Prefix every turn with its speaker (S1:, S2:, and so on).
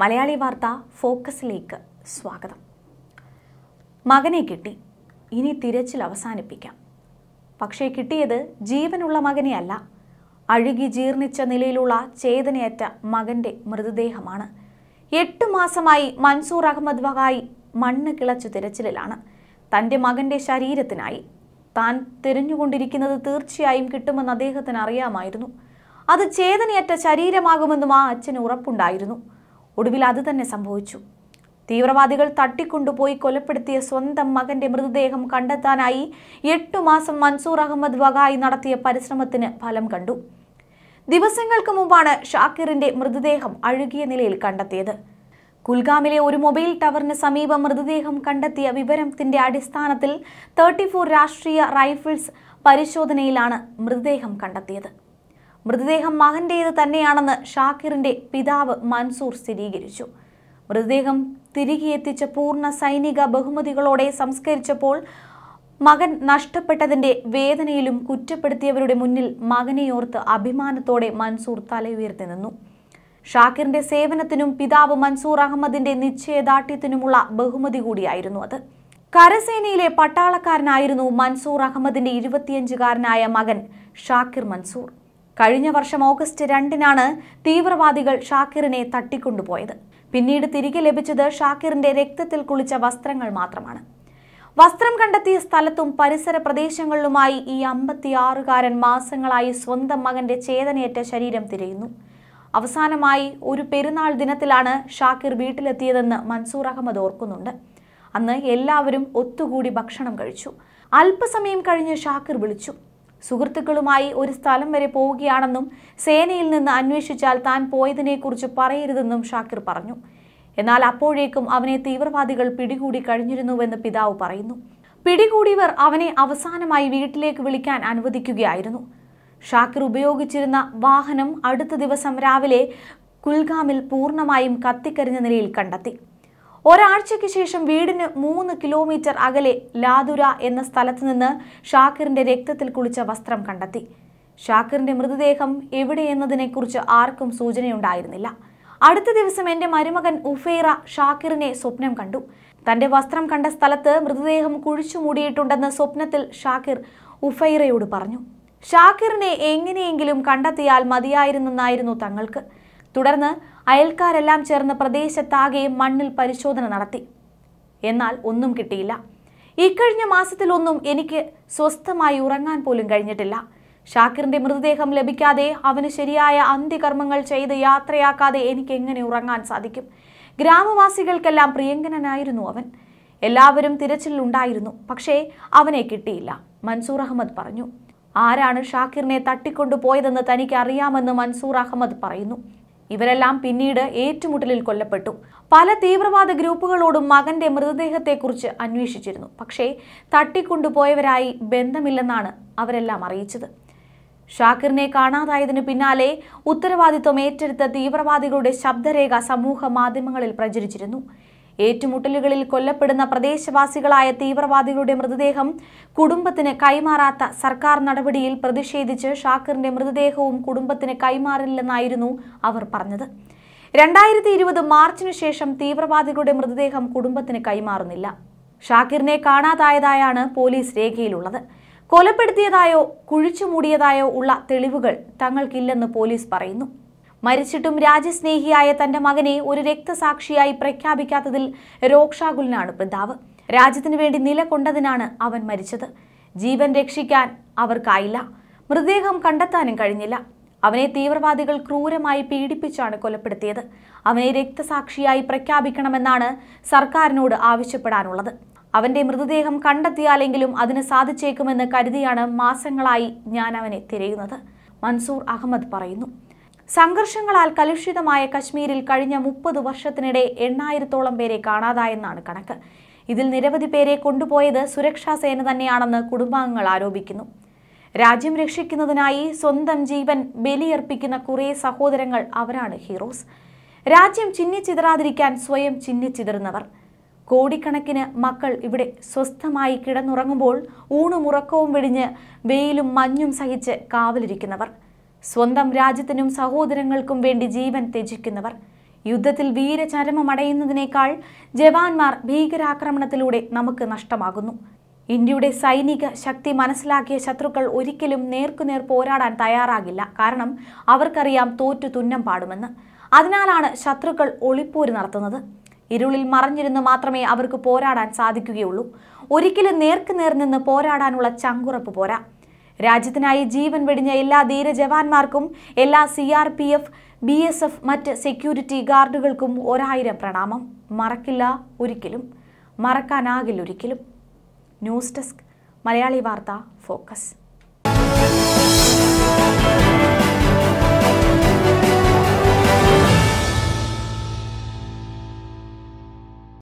S1: മലയാളി വാർത്ത ഫോക്കസിലേക്ക് സ്വാഗതം മകനെ കിട്ടി ഇനി തിരച്ചിൽ അവസാനിപ്പിക്കാം പക്ഷേ കിട്ടിയത് ജീവനുള്ള മകനെയല്ല അഴുകി ജീർണിച്ച നിലയിലുള്ള ചേതനയറ്റ മകന്റെ മൃതദേഹമാണ് എട്ട് മാസമായി മൻസൂർ അഹമ്മദ് വഹായി മണ്ണ് കിളച്ചു തിരച്ചിലാണ് തൻ്റെ മകന്റെ ശരീരത്തിനായി താൻ തിരഞ്ഞുകൊണ്ടിരിക്കുന്നത് തീർച്ചയായും കിട്ടുമെന്ന് അദ്ദേഹത്തിന് അറിയാമായിരുന്നു അത് ചേതനയറ്റ ശരീരമാകുമെന്നും ആ അച്ഛന് ഉറപ്പുണ്ടായിരുന്നു ഒടുവിൽ അത് തന്നെ സംഭവിച്ചു തീവ്രവാദികൾ തട്ടിക്കൊണ്ടുപോയി കൊലപ്പെടുത്തിയ സ്വന്തം മകന്റെ മൃതദേഹം കണ്ടെത്താനായി എട്ടു മാസം മൻസൂർ അഹമ്മദ് വഗായി നടത്തിയ പരിശ്രമത്തിന് ഫലം കണ്ടു ദിവസങ്ങൾക്ക് മുമ്പാണ് ഷാക്കിറിന്റെ മൃതദേഹം അഴുകിയ നിലയിൽ കണ്ടെത്തിയത് കുൽഗാമിലെ ഒരു മൊബൈൽ ടവറിന് സമീപം മൃതദേഹം കണ്ടെത്തിയ വിവരത്തിന്റെ അടിസ്ഥാനത്തിൽ തേർട്ടി രാഷ്ട്രീയ റൈഫിൾസ് പരിശോധനയിലാണ് മൃതദേഹം കണ്ടെത്തിയത് മൃതദേഹം മകന്റേത് തന്നെയാണെന്ന് ഷാക്കിറിന്റെ പിതാവ് മൻസൂർ സ്ഥിരീകരിച്ചു മൃതദേഹം തിരികെ എത്തിച്ച പൂർണ്ണ സൈനിക ബഹുമതികളോടെ സംസ്കരിച്ചപ്പോൾ മകൻ നഷ്ടപ്പെട്ടതിന്റെ വേദനയിലും കുറ്റപ്പെടുത്തിയവരുടെ മുന്നിൽ മകനെയോർത്ത് അഭിമാനത്തോടെ മൻസൂർ തലയുയർത്തി നിന്നു ഷാക്കിറിന്റെ സേവനത്തിനും പിതാവ് മൻസൂർ അഹമ്മദിന്റെ നിശ്ചയദാർഢ്യത്തിനുമുള്ള ബഹുമതി കൂടിയായിരുന്നു അത് കരസേനയിലെ പട്ടാളക്കാരനായിരുന്നു മൻസൂർ അഹമ്മദിന്റെ ഇരുപത്തിയഞ്ചുകാരനായ മകൻ ഷാക്കിർ മൻസൂർ കഴിഞ്ഞ വർഷം ഓഗസ്റ്റ് രണ്ടിനാണ് തീവ്രവാദികൾ ഷാക്കിറിനെ തട്ടിക്കൊണ്ടുപോയത് പിന്നീട് തിരികെ ലഭിച്ചത് ഷാക്കിറിന്റെ രക്തത്തിൽ കുളിച്ച വസ്ത്രങ്ങൾ മാത്രമാണ് വസ്ത്രം കണ്ടെത്തിയ സ്ഥലത്തും പരിസര പ്രദേശങ്ങളിലുമായി ഈ അമ്പത്തിയാറുകാരൻ മാസങ്ങളായി സ്വന്തം മകന്റെ ചേതനയേറ്റ ശരീരം തിരയുന്നു അവസാനമായി ഒരു പെരുന്നാൾ ദിനത്തിലാണ് ഷാക്കിർ വീട്ടിലെത്തിയതെന്ന് മൻസൂർ അഹമ്മദ് ഓർക്കുന്നുണ്ട് അന്ന് എല്ലാവരും ഒത്തുകൂടി ഭക്ഷണം കഴിച്ചു അല്പസമയം കഴിഞ്ഞ് ഷാക്കിർ വിളിച്ചു സുഹൃത്തുക്കളുമായി ഒരു സ്ഥലം വരെ പോവുകയാണെന്നും സേനയിൽ നിന്ന് അന്വേഷിച്ചാൽ താൻ പോയതിനെക്കുറിച്ച് പറയരുതെന്നും ഷാക്കിർ പറഞ്ഞു എന്നാൽ അപ്പോഴേക്കും അവനെ തീവ്രവാദികൾ പിടികൂടി കഴിഞ്ഞിരുന്നുവെന്ന് പിതാവ് പറയുന്നു പിടികൂടിയവർ അവനെ അവസാനമായി വീട്ടിലേക്ക് വിളിക്കാൻ അനുവദിക്കുകയായിരുന്നു ഷാക്കിർ ഉപയോഗിച്ചിരുന്ന വാഹനം അടുത്ത ദിവസം രാവിലെ കുൽഗാമിൽ പൂർണ്ണമായും കത്തിക്കരിഞ്ഞ നിലയിൽ കണ്ടെത്തി ഒരാഴ്ചയ്ക്ക് ശേഷം വീടിന് മൂന്ന് കിലോമീറ്റർ അകലെ ലാതുര എന്ന സ്ഥലത്ത് നിന്ന് ഷാക്കിറിന്റെ രക്തത്തിൽ കുളിച്ച വസ്ത്രം കണ്ടെത്തി ഷാക്കിറിന്റെ മൃതദേഹം എവിടെയെന്നതിനെക്കുറിച്ച് ആർക്കും സൂചനയുണ്ടായിരുന്നില്ല അടുത്ത ദിവസം എന്റെ മരുമകൻ ഉഫേറ ഷാക്കിറിനെ സ്വപ്നം കണ്ടു തന്റെ വസ്ത്രം കണ്ട സ്ഥലത്ത് മൃതദേഹം കുഴിച്ചു മൂടിയിട്ടുണ്ടെന്ന് സ്വപ്നത്തിൽ ഷാക്കിർ ഉഫൈറയോട് പറഞ്ഞു ഷാക്കിറിനെ എങ്ങനെയെങ്കിലും കണ്ടെത്തിയാൽ മതിയായിരുന്നെന്നായിരുന്നു തങ്ങൾക്ക് തുടർന്ന് അയൽക്കാരെല്ലാം ചേർന്ന് പ്രദേശത്താകെ മണ്ണിൽ പരിശോധന നടത്തി എന്നാൽ ഒന്നും കിട്ടിയില്ല ഇക്കഴിഞ്ഞ മാസത്തിലൊന്നും എനിക്ക് സ്വസ്ഥമായി ഉറങ്ങാൻ പോലും കഴിഞ്ഞിട്ടില്ല ഷാക്കിറിന്റെ മൃതദേഹം ലഭിക്കാതെ അവന് ശരിയായ അന്ത്യകർമ്മങ്ങൾ ചെയ്ത് യാത്രയാക്കാതെ എനിക്ക് എങ്ങനെ ഉറങ്ങാൻ സാധിക്കും ഗ്രാമവാസികൾക്കെല്ലാം പ്രിയങ്കനായിരുന്നു അവൻ എല്ലാവരും തിരച്ചിലുണ്ടായിരുന്നു പക്ഷേ അവനെ കിട്ടിയില്ല മൻസൂർ അഹമ്മദ് പറഞ്ഞു ആരാണ് ഷാക്കിറിനെ തട്ടിക്കൊണ്ടുപോയതെന്ന് തനിക്ക് അറിയാമെന്ന് മൻസൂർ അഹമ്മദ് പറയുന്നു ഇവരെല്ലാം പിന്നീട് ഏറ്റുമുട്ടലിൽ കൊല്ലപ്പെട്ടു പല തീവ്രവാദ ഗ്രൂപ്പുകളോടും മകന്റെ മൃതദേഹത്തെക്കുറിച്ച് അന്വേഷിച്ചിരുന്നു പക്ഷേ തട്ടിക്കൊണ്ടുപോയവരായി ബന്ധമില്ലെന്നാണ് അവരെല്ലാം അറിയിച്ചത് ഷാക്കിറിനെ കാണാതായതിനു പിന്നാലെ ഉത്തരവാദിത്വം ഏറ്റെടുത്ത തീവ്രവാദികളുടെ ശബ്ദരേഖ സമൂഹ മാധ്യമങ്ങളിൽ പ്രചരിച്ചിരുന്നു ഏറ്റുമുട്ടലുകളിൽ കൊല്ലപ്പെടുന്ന പ്രദേശവാസികളായ തീവ്രവാദികളുടെ മൃതദേഹം കുടുംബത്തിന് കൈമാറാത്ത സർക്കാർ നടപടിയിൽ പ്രതിഷേധിച്ച് ഷാക്കിറിന്റെ മൃതദേഹവും കുടുംബത്തിന് കൈമാറില്ലെന്നായിരുന്നു അവർ പറഞ്ഞത് രണ്ടായിരത്തി ഇരുപത് മാർച്ചിനു ശേഷം തീവ്രവാദികളുടെ മൃതദേഹം കുടുംബത്തിന് കൈമാറുന്നില്ല ഷാക്കിറിനെ കാണാതായതായാണ് പോലീസ് രേഖയിലുള്ളത് കൊലപ്പെടുത്തിയതായോ കുഴിച്ചു മൂടിയതായോ ഉള്ള തെളിവുകൾ തങ്ങൾക്കില്ലെന്ന് പോലീസ് പറയുന്നു മരിച്ചിട്ടും രാജ്യസ്നേഹിയായ തന്റെ മകനെ ഒരു രക്തസാക്ഷിയായി പ്രഖ്യാപിക്കാത്തതിൽ രോക്ഷാകുലനാണ് പിതാവ് രാജ്യത്തിനു വേണ്ടി നിലകൊണ്ടതിനാണ് അവൻ മരിച്ചത് ജീവൻ രക്ഷിക്കാൻ അവർക്കായില്ല മൃതദേഹം കണ്ടെത്താനും കഴിഞ്ഞില്ല അവനെ തീവ്രവാദികൾ ക്രൂരമായി പീഡിപ്പിച്ചാണ് കൊലപ്പെടുത്തിയത് അവനെ രക്തസാക്ഷിയായി പ്രഖ്യാപിക്കണമെന്നാണ് സർക്കാരിനോട് ആവശ്യപ്പെടാനുള്ളത് അവന്റെ മൃതദേഹം കണ്ടെത്തിയാലെങ്കിലും അതിന് സാധിച്ചേക്കുമെന്ന് കരുതിയാണ് മാസങ്ങളായി ഞാൻ അവനെ തിരയുന്നത് മൻസൂർ അഹമ്മദ് പറയുന്നു സംഘർഷങ്ങളാൽ കലുഷിതമായ കശ്മീരിൽ കഴിഞ്ഞ മുപ്പത് വർഷത്തിനിടെ എണ്ണായിരത്തോളം പേരെ കാണാതായെന്നാണ് കണക്ക് ഇതിൽ നിരവധി പേരെ കൊണ്ടുപോയത് സുരക്ഷാ സേന തന്നെയാണെന്ന് കുടുംബാംഗങ്ങൾ ആരോപിക്കുന്നു രാജ്യം രക്ഷിക്കുന്നതിനായി സ്വന്തം ജീവൻ ബലിയർപ്പിക്കുന്ന കുറേ സഹോദരങ്ങൾ അവരാണ് ഹീറോസ് രാജ്യം ചിഹ്നിച്ചിതറാതിരിക്കാൻ സ്വയം ചിഹ്നിച്ചിതറുന്നവർ കോടിക്കണക്കിന് മക്കൾ ഇവിടെ സ്വസ്ഥമായി കിടന്നുറങ്ങുമ്പോൾ ഊണുമുറക്കവും വെടിഞ്ഞ് വെയിലും മഞ്ഞും സഹിച്ച് കാവലിരിക്കുന്നവർ സ്വന്തം രാജ്യത്തിനും സഹോദരങ്ങൾക്കും വേണ്ടി ജീവൻ ത്യജിക്കുന്നവർ യുദ്ധത്തിൽ വീരചരമമടയുന്നതിനേക്കാൾ ജവാന്മാർ ഭീകരാക്രമണത്തിലൂടെ നമുക്ക് നഷ്ടമാകുന്നു ഇന്ത്യയുടെ സൈനിക ശക്തി മനസ്സിലാക്കിയ ശത്രുക്കൾ ഒരിക്കലും നേർക്കുനേർ പോരാടാൻ തയ്യാറാകില്ല കാരണം അവർക്കറിയാം തോറ്റു തുന്നം പാടുമെന്ന് അതിനാലാണ് ശത്രുക്കൾ ഒളിപ്പോര് നടത്തുന്നത് ഇരുളിൽ മറഞ്ഞിരുന്ന് മാത്രമേ അവർക്ക് പോരാടാൻ സാധിക്കുകയുള്ളൂ ഒരിക്കലും നേർക്കുനേർ നിന്ന് പോരാടാനുള്ള ചങ്കുറപ്പ് പോരാ രാജ്യത്തിനായി ജീവൻ വെടിഞ്ഞ എല്ലാ ധീര എല്ലാ C R P F B S F മറ്റ് സെക്യൂരിറ്റി ഗാർഡുകൾക്കും ഒരായിരം പ്രണാമം മറക്കില്ല ഒരിക്കലും മറക്കാനാകില്ല ഒരിക്കലും ന്യൂസ് ഡെസ്ക് മലയാളി വാർത്ത ഫോക്കസ്